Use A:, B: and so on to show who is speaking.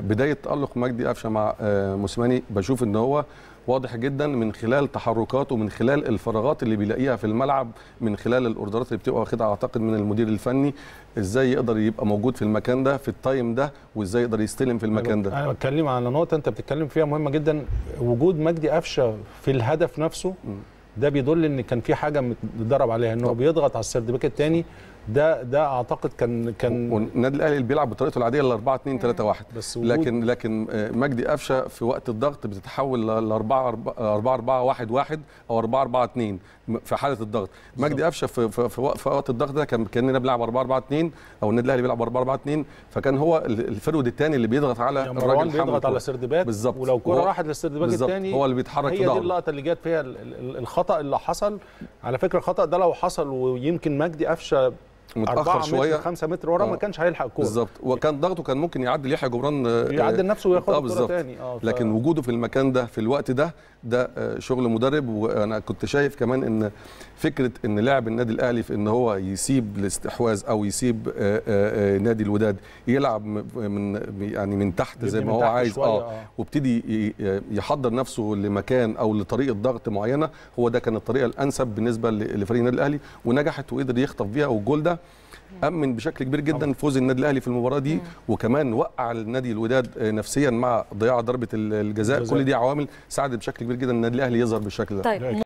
A: بدايه تالق مجدي قفشه مع آه، موسيماني بشوف ان هو واضح جدا من خلال تحركاته من خلال الفراغات اللي بيلاقيها في الملعب من خلال الاوردرات اللي بتبقى واخدها اعتقد من المدير الفني ازاي يقدر يبقى موجود في المكان ده في التايم ده وازاي يقدر يستلم في المكان ده
B: انا بتكلم على نقطه انت بتتكلم فيها مهمه جدا وجود مجدي قفشه في الهدف نفسه ده بيدل ان كان في حاجه متدرب عليها ان هو بيضغط على السرد باك الثاني ده ده اعتقد كان كان والنادي الاهلي اللي بيلعب بطريقته العاديه ل 4 2 3 1 بس
A: لكن لكن آه، مجدي قفشه في وقت الضغط بتتحول ل 4 4 4 1 1 او 4 4 2 في حاله الضغط مجدي قفشه في, في, في وقت الضغط ده كان كاننا بنلعب 4 4 2 او النادي الاهلي بيلعب 4 4 2 فكان هو الفرود الثاني اللي بيضغط على يعني الراجل بيضغط على سردبات
B: بالظبط ولو كره راحت للسردباك الثاني هو اللي بيتحرك هي دي اللقطه اللي جت فيها الخطا اللي حصل على فكره الخطا ده لو حصل ويمكن مجدي قفشه متاخر شويه 5 متر ورا آه. ما كانش هيلحق الكوره بالظبط
A: وكان ضغطه كان ممكن يعدل يحيى جبران آه، يعدل نفسه وياخد آه، الكوره تاني اه ف... لكن وجوده في المكان ده في الوقت ده ده آه، شغل مدرب وانا كنت شايف كمان ان فكره ان لاعب النادي الاهلي في ان هو يسيب الاستحواذ او يسيب نادي الوداد يلعب من يعني من تحت زي ما هو عايز اه وابتدي يحضر نفسه لمكان او لطريقه ضغط معينه هو ده كان الطريقه الانسب بالنسبه لفريق النادي الاهلي ونجحت وقدر يخطف بيها والجول ده امن بشكل كبير جدا فوز النادي الاهلي في المباراه دي وكمان وقع النادي الوداد نفسيا مع ضياع ضربه الجزاء كل دي عوامل ساعدت بشكل كبير جدا النادي الاهلي يظهر بالشكل ده طيب.